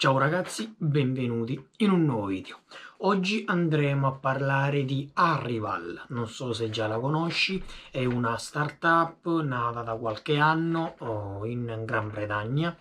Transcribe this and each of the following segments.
Ciao ragazzi, benvenuti in un nuovo video. Oggi andremo a parlare di Arrival, non so se già la conosci, è una startup nata da qualche anno oh, in Gran Bretagna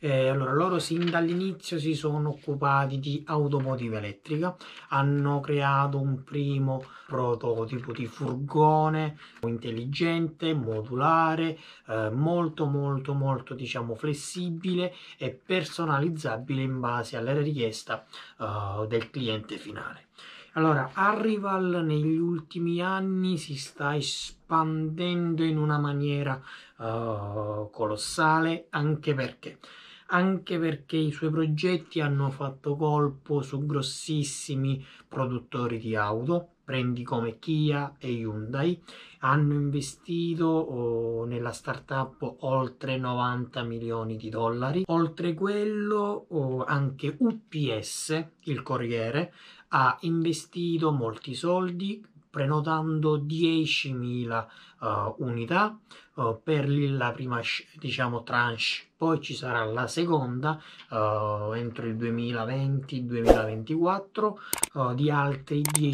eh, allora, loro sin dall'inizio si sono occupati di automotive elettrica, hanno creato un primo prototipo di furgone intelligente, modulare, eh, molto molto molto diciamo flessibile e personalizzabile in base alle richieste eh, del cliente finale. Allora, Arrival negli ultimi anni si sta espandendo in una maniera uh, colossale, anche perché anche perché i suoi progetti hanno fatto colpo su grossissimi produttori di auto, prendi come Kia e Hyundai, hanno investito oh, nella startup oltre 90 milioni di dollari. Oltre quello, oh, anche UPS, il Corriere, ha investito molti soldi prenotando 10.000 uh, eh, unità uh, per la prima diciamo, tranche, poi ci sarà la seconda uh, entro il 2020-2024 di altre 10.000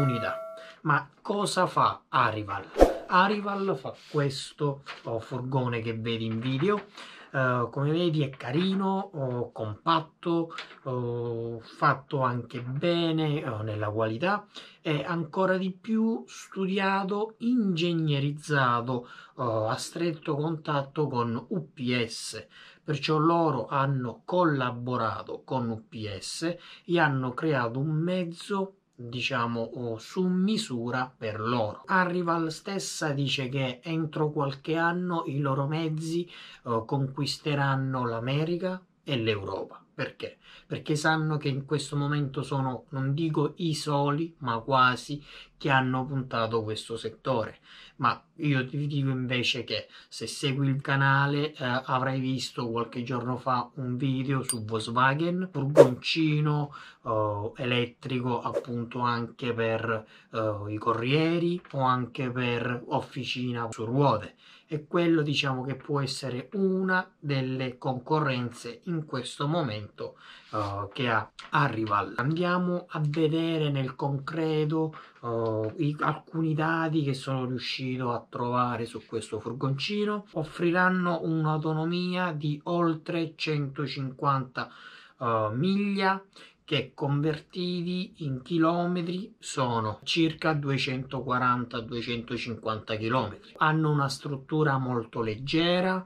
unità. Ma cosa fa Arrival? Arrival fa questo oh, furgone che vedi in video eh, come vedi è carino, oh, compatto, oh, fatto anche bene oh, nella qualità e ancora di più studiato, ingegnerizzato a stretto contatto con UPS. Perciò loro hanno collaborato con UPS e hanno creato un mezzo diciamo su misura per loro. Arrival stessa dice che entro qualche anno i loro mezzi eh, conquisteranno l'America e l'Europa. Perché? Perché sanno che in questo momento sono, non dico i soli, ma quasi che hanno puntato questo settore ma io ti dico invece che se segui il canale eh, avrai visto qualche giorno fa un video su Volkswagen furgoncino eh, elettrico appunto anche per eh, i corrieri o anche per officina su ruote e quello diciamo che può essere una delle concorrenze in questo momento eh, che ha Arrival andiamo a vedere nel concreto eh, i, alcuni dati che sono riuscito a trovare su questo furgoncino offriranno un'autonomia di oltre 150 uh, eh, miglia che convertiti in chilometri sono circa 240-250 chilometri. Hanno una struttura molto leggera,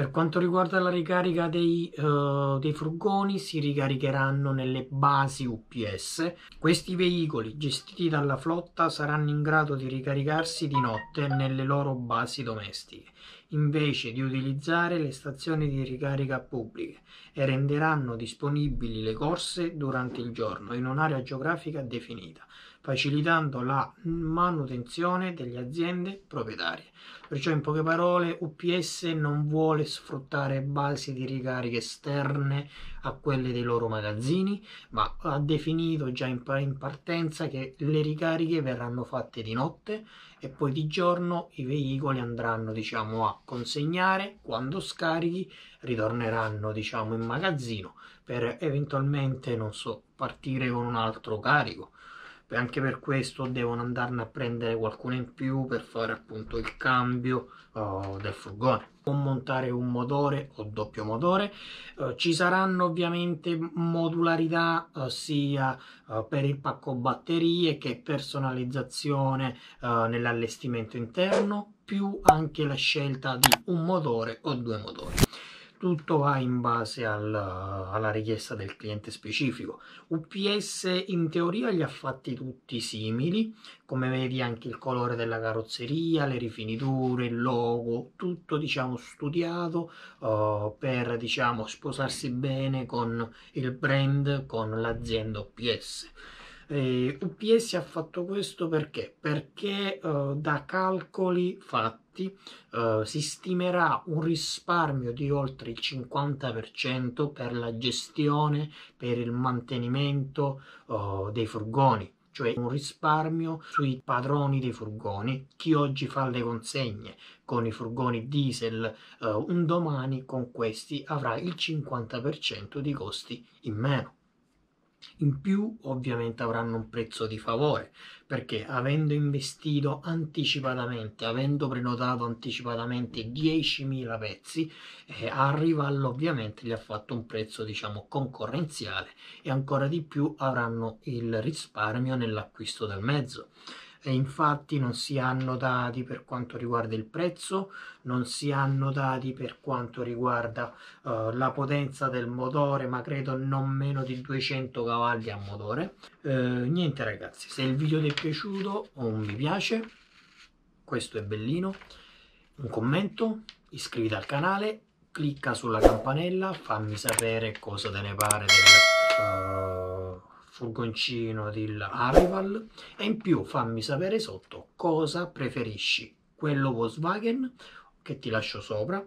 per quanto riguarda la ricarica dei, uh, dei, furgoni, si ricaricheranno nelle basi UPS. Questi veicoli, gestiti dalla flotta, saranno in grado di ricaricarsi di notte nelle loro basi domestiche, invece di utilizzare le stazioni di ricarica pubbliche, e renderanno disponibili le corse durante il giorno in un'area geografica definita facilitando la manutenzione delle aziende proprietarie. Perciò in poche parole UPS non vuole sfruttare basi di ricariche esterne a quelle dei loro magazzini, ma ha definito già in, partenza che le ricariche verranno fatte di notte e poi di giorno i veicoli andranno diciamo, a consegnare, quando scarichi ritorneranno diciamo, in magazzino per eventualmente non so, partire con un altro carico anche per questo devono andarne a prendere qualcuno in più per fare appunto il cambio uh, del furgone o montare un motore o doppio motore uh, ci saranno ovviamente modularità uh, sia eh, per il pacco batterie che personalizzazione nell'allestimento interno più anche la scelta di un motore o due motori tutto va in base al, alla richiesta del cliente specifico. UPS in teoria li ha fatti tutti simili, come vedi anche il colore della carrozzeria, le rifiniture, il logo, tutto diciamo studiato uh, per diciamo sposarsi bene con il brand, con l'azienda UPS. Eh, UPS ha fatto questo perché? Perché eh, da calcoli fatti eh, si stimerà un risparmio di oltre il 50% per la gestione, per il mantenimento eh, dei furgoni cioè un risparmio sui padroni dei furgoni, chi oggi fa le consegne con i furgoni diesel, eh, un domani con questi avrà il 50% di costi in meno. In più ovviamente avranno un prezzo di favore perché avendo investito anticipatamente, avendo prenotato anticipatamente 10.000 pezzi, eh, a ovviamente gli ha fatto un prezzo diciamo concorrenziale e ancora di più avranno il risparmio nell'acquisto del mezzo e infatti non si hanno dati per quanto riguarda il prezzo, non si hanno dati per quanto riguarda uh, la potenza del motore, ma credo non meno di 200 cavalli a motore. Uh, niente ragazzi, se il video ti è piaciuto o mi piace, questo è bellino, un commento, iscriviti al canale, clicca sulla campanella, fammi sapere cosa te ne pare del... Uh, furgoncino del Arrival e in più fammi sapere sotto cosa preferisci, quello Volkswagen che ti lascio sopra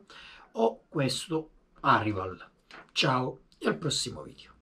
o questo Arrival. Ciao e al prossimo video.